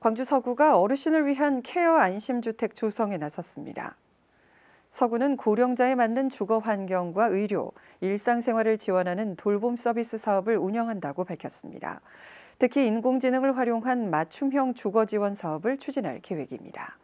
광주 서구가 어르신을 위한 케어 안심주택 조성에 나섰습니다. 서구는 고령자에 맞는 주거 환경과 의료, 일상생활을 지원하는 돌봄 서비스 사업을 운영한다고 밝혔습니다. 특히 인공지능을 활용한 맞춤형 주거 지원 사업을 추진할 계획입니다.